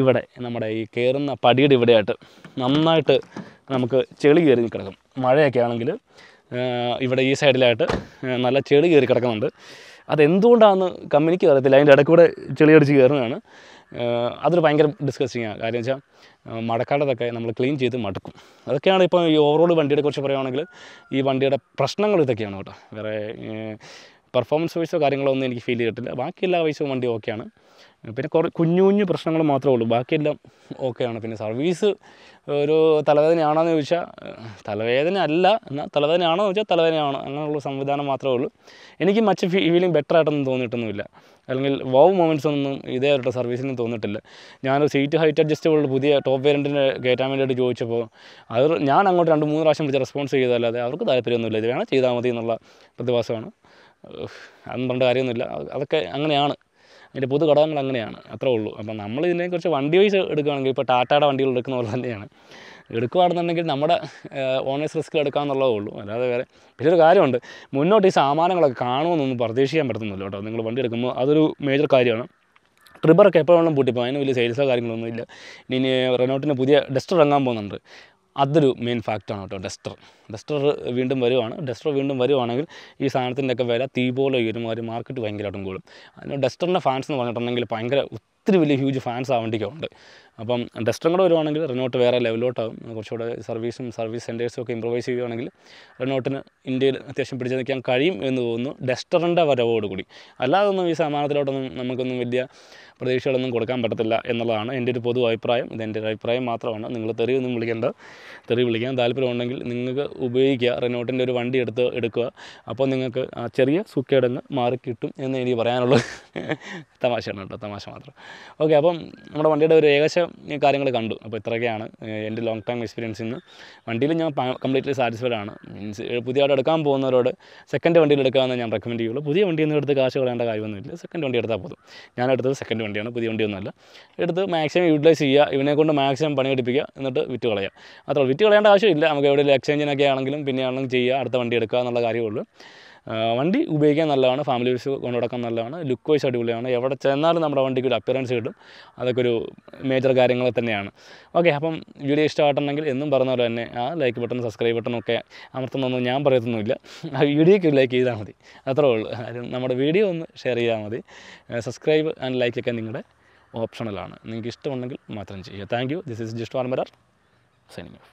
ഇവിടെ നമ്മുടെ ഈ കയറുന്ന പടിയുടെ ഇവിടെയായിട്ട് നന്നായിട്ട് നമുക്ക് ചെളി കയറി കിടക്കും മഴയൊക്കെ ആണെങ്കിൽ ഇവിടെ ഈ സൈഡിലായിട്ട് നല്ല ചെളി കയറി കിടക്കുന്നുണ്ട് അതെന്തുകൊണ്ടാണെന്ന് കമ്പനിക്ക് അറിയത്തില്ല അതിൻ്റെ ഇടയ്ക്കൂടെ ചെളി അടിച്ച് കയറുന്നതാണ് അതൊരു ഭയങ്കര ഡിസ്കസിങ് ആണ് കാര്യം വെച്ചാൽ മടക്കാടതൊക്കെ നമ്മൾ ക്ലീൻ ചെയ്ത് മടക്കും അതൊക്കെയാണ് ഇപ്പോൾ ഈ ഓവറോൾ വണ്ടിയുടെ കുറിച്ച് പറയുകയാണെങ്കിൽ ഈ വണ്ടിയുടെ പ്രശ്നങ്ങൾ ഇതൊക്കെയാണ് കേട്ടോ വേറെ പെർഫോമൻസ് വൈസോ കാര്യങ്ങളോ ഒന്നും എനിക്ക് ഫീൽ ചെയ്തിട്ടില്ല ബാക്കി എല്ലാ വൈസും വണ്ടി ഓക്കെയാണ് പിന്നെ കുറേ കുഞ്ഞു കുഞ്ഞു പ്രശ്നങ്ങൾ മാത്രമേ ഉള്ളൂ ബാക്കിയെല്ലാം ഓക്കെയാണ് പിന്നെ സർവീസ് ഒരു തലവേദനയാണോയെന്ന് ചോദിച്ചാൽ തലവേദന അല്ല എന്നാൽ തലവേദനയാണോ എന്ന് ചോദിച്ചാൽ തലവേദനയാണോ അങ്ങനെയുള്ള സംവിധാനം മാത്രമേ ഉള്ളൂ എനിക്ക് മച്ച് ഫീലിംഗ് ബെറ്റർ ആയിട്ടൊന്നും തോന്നിയിട്ടൊന്നുമില്ല അല്ലെങ്കിൽ വാവ് മൊമെൻറ്റ്സ് ഒന്നും ഇതേവരുടെ സർവീസിനും തോന്നിട്ടില്ല ഞാൻ സീറ്റ് ഹൈറ്റ് അഡ്ജസ്റ്റബിൾ പുതിയ ടോപ്പ് വേരൻറ്റിന് കയറ്റാൻ വേണ്ടിയിട്ട് ചോദിച്ചപ്പോൾ അവർ ഞാൻ അങ്ങോട്ട് രണ്ട് മൂന്ന് പ്രാവശ്യം വിളിച്ച് റെസ്പോൺസ് ചെയ്തല്ലാതെ അവർക്ക് താല്പര്യമൊന്നുമില്ല ഇത് വേണം ചെയ്താൽ മതി എന്നുള്ള പ്രതിഭാസമാണ് അതും പറഞ്ഞ കാര്യമൊന്നുമില്ല അതൊക്കെ അങ്ങനെയാണ് അതിൻ്റെ പൊതു ഘടകങ്ങൾ അങ്ങനെയാണ് അത്രേ ഉള്ളൂ അപ്പം നമ്മൾ ഇതിനെക്കുറിച്ച് വണ്ടി വൈസ് എടുക്കുകയാണെങ്കിൽ ഇപ്പോൾ ടാറ്റയുടെ വണ്ടികൾ എടുക്കുന്ന പോലെ തന്നെയാണ് എടുക്കുകയാണെന്നുണ്ടെങ്കിൽ നമ്മുടെ ഓണേഴ്സ് റിസ്ക് എടുക്കാമെന്നുള്ളതേ ഉള്ളൂ അല്ലാതെ വേറെ പിന്നെ ഒരു കാര്യമുണ്ട് മുന്നോട്ട് ഈ സാമാനങ്ങളൊക്കെ കാണുമെന്നൊന്നും പ്രതീക്ഷിക്കാൻ പറ്റുന്നില്ല കേട്ടോ നിങ്ങൾ വണ്ടി എടുക്കുമ്പോൾ അതൊരു മേജർ കാര്യമാണ് ട്രിബറൊക്കെ എപ്പോഴും പൂട്ടിപ്പോൾ അതിന് വലിയ സെയിൽസോ കാര്യങ്ങളൊന്നും ഇല്ല ഇനി റെനോട്ടിന് പുതിയ ഡസ്റ്റർ ഇറങ്ങാൻ പോകുന്നുണ്ട് അതൊരു മെയിൻ ഫാക്റ്റാണ് കേട്ടോ ഡസ്റ്റർ ഡസ്റ്റർ വീണ്ടും വരുവാണ് ഡസ്റ്റർ വീണ്ടും വരുവാണെങ്കിൽ ഈ സാധനത്തിൻ്റെയൊക്കെ വില തീ പോലെ ഉയരും അവർ മാർക്കറ്റ് ഭയങ്കരമായിട്ടും കൂടും ഡസ്റ്ററിൻ്റെ ഫാൻസ് എന്ന് പറഞ്ഞിട്ടുണ്ടെങ്കിൽ ഭയങ്കര ഒത്തിരി വലിയ ഹ്യൂജ് ഫാൻസ് ആവേണ്ടിയൊക്കെ ഉണ്ട് അപ്പം ഡസ്റ്റും കൂടെ വരുവാണെങ്കിൽ റിനോട്ട് വേറെ ലെവലിലോട്ടാകും കുറച്ചുകൂടെ സർവീസും സർവീസ് സെൻറ്റേഴ്സും ഒക്കെ ഇമ്പ്രൂവൈസ് ചെയ്യുകയാണെങ്കിൽ റിനോട്ടിന് ഇന്ത്യയിൽ അത്യാവശ്യം പിടിച്ചു നിൽക്കാൻ കഴിയും എന്ന് തോന്നുന്നു ഡസ്റ്ററിൻ്റെ വരവോടുകൂടി അല്ലാതൊന്നും ഈ സമാനത്തിലോട്ടൊന്നും നമുക്കൊന്നും വലിയ പ്രതീക്ഷകളൊന്നും കൊടുക്കാൻ പറ്റത്തില്ല എന്നുള്ളതാണ് എൻ്റെ ഒരു പൊതു അഭിപ്രായം ഇതെൻ്റെ ഒരു അഭിപ്രായം മാത്രമാണ് നിങ്ങൾ തെറി ഒന്നും വിളിക്കേണ്ട തെറി വിളിക്കാൻ താല്പര്യമുണ്ടെങ്കിൽ നിങ്ങൾക്ക് ഉപയോഗിക്കുക റിനോട്ടിൻ്റെ ഒരു വണ്ടി എടുത്ത് എടുക്കുക അപ്പോൾ നിങ്ങൾക്ക് ആ ചെറിയ സുഖേടങ്ങ് മാറി കിട്ടും എന്ന് എനിക്ക് പറയാനുള്ളത് തമാശയാണ് കേട്ടോ തമാശ മാത്രം ഓക്കെ അപ്പം നമ്മുടെ വണ്ടിയുടെ ഒരു ഏകദേശം കാര്യങ്ങൾ കണ്ടു അപ്പോൾ ഇത്രയൊക്കെയാണ് എൻ്റെ ലോങ് ടൈം എക്സ്പീരിയൻസ് ഇന്ന് വണ്ടിയിൽ ഞാൻ കംപ്ലീറ്റ്ലി സാറ്റിസ്ഫൈഡ് ആണ് മീൻസ് പുതിയതായിട്ട് എടുക്കാൻ പോകുന്നവരോട് സെക്കൻഡ് വണ്ടിയിൽ എടുക്കാമെന്ന് ഞാൻ റെക്കമെൻഡ് ചെയ്യുള്ളൂ പുതിയ വണ്ടി ഒന്നും എടുത്ത് കാശ് കളയേണ്ട കാര്യമൊന്നുമില്ല സെക്കൻഡ് വണ്ടി എടുത്താൽ പോതും ഞാൻ എടുത്തത് സെക്കൻഡ് വണ്ടിയാണ് പുതിയ വണ്ടിയൊന്നുമല്ല എടുത്ത് മാക്സിമം യൂട്ടിലൈസ് ചെയ്യുക ഇവനെ കൊണ്ട് മാക്സിമം പണി എടുപ്പിക്കുക എന്നിട്ട് വിറ്റ് കളയുക അത്ര വിറ്റ് കളയേണ്ട ആവശ്യമില്ല നമുക്ക് എവിടെയെങ്കിലും എക്സ്ചേഞ്ചിനൊക്കെ ആണെങ്കിലും പിന്നെ ആണെങ്കിലും ചെയ്യുക അടുത്ത വണ്ടി എടുക്കുക എന്നുള്ള കാര്യമുള്ളൂ വണ്ടി ഉപയോഗിക്കാൻ നല്ലതാണ് ഫാമിലി വൈസ് കൊണ്ടുനടക്കാൻ നല്ലതാണ് ലുക്ക് വൈസ് അടിപൊളിയാണ് എവിടെ ചെന്നാലും നമ്മുടെ വണ്ടിക്ക് ഒരു അപ്പിയറൻസ് കിട്ടും അതൊക്കെ ഒരു മേജർ കാര്യങ്ങൾ തന്നെയാണ് ഓക്കെ അപ്പം വീഡിയോ ഇഷ്ടമായിട്ടുണ്ടെങ്കിൽ എന്നും പറഞ്ഞ പോലെ തന്നെ ആ ലൈക്ക് ബട്ടൺ സബ്സ്ക്രൈബ് ബട്ടണൊക്കെ അമർത്തുന്നൊന്നും ഞാൻ പറയത്തൊന്നുമില്ല ആ വീഡിയോയ്ക്ക് ലൈക്ക് ചെയ്താൽ മതി അത്രേ ഉള്ളൂ നമ്മുടെ വീഡിയോ ഒന്ന് ഷെയർ ചെയ്താൽ മതി സബ്സ്ക്രൈബ് ആൻഡ് ലൈക്കൊക്കെ നിങ്ങളുടെ ഓപ്ഷണലാണ് നിങ്ങൾക്ക് ഇഷ്ടമുണ്ടെങ്കിൽ മാത്രം ചെയ്യുക താങ്ക് യു ദിസ് ഇസ് ജിസ്റ്റ് ആർമരാർ സൈനിങ് ഓഫ്